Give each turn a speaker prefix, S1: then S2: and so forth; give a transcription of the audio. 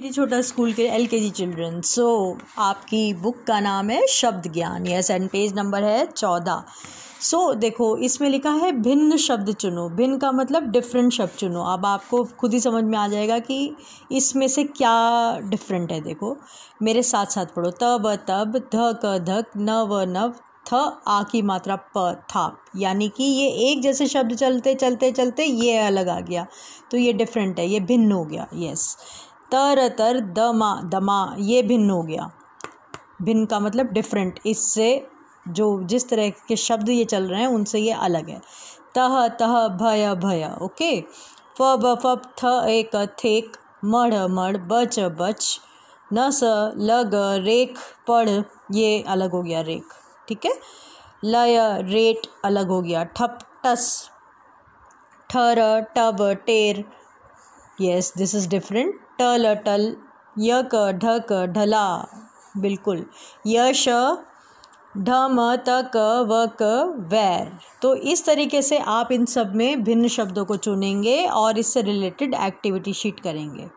S1: मेरी छोटा स्कूल के एल के जी चिल्ड्रन सो आपकी बुक का नाम है शब्द ज्ञान यस एंड पेज नंबर है चौदह सो so, देखो इसमें लिखा है भिन्न शब्द चुनो भिन्न का मतलब डिफरेंट शब्द चुनो अब आपको खुद ही समझ में आ जाएगा कि इसमें से क्या डिफरेंट है देखो मेरे साथ साथ पढ़ो तब तब ध क धक नव नव थ आ की मात्रा प था यानी कि ये एक जैसे शब्द चलते चलते चलते ये अलग आ गया तो ये डिफरेंट है ये भिन्न हो गया यस तर तर दमा दमा ये भिन्न हो गया भिन्न का मतलब डिफरेंट इससे जो जिस तरह के शब्द ये चल रहे हैं उनसे ये अलग है तह तह भय भय ओके फ ब फ थ एक थेक मढ़ मढ़ बच बच न स लग रेख पढ़ ये अलग हो गया रेख ठीक है लय रेट अलग हो गया ठप टस ठर टब टेर येस दिस इज़ डिफरेंट टल टल य क ढ क ढला बिल्कुल यश ढ म त क व क वैर तो इस तरीके से आप इन सब में भिन्न शब्दों को चुनेंगे और इससे रिलेटेड एक्टिविटी शीट करेंगे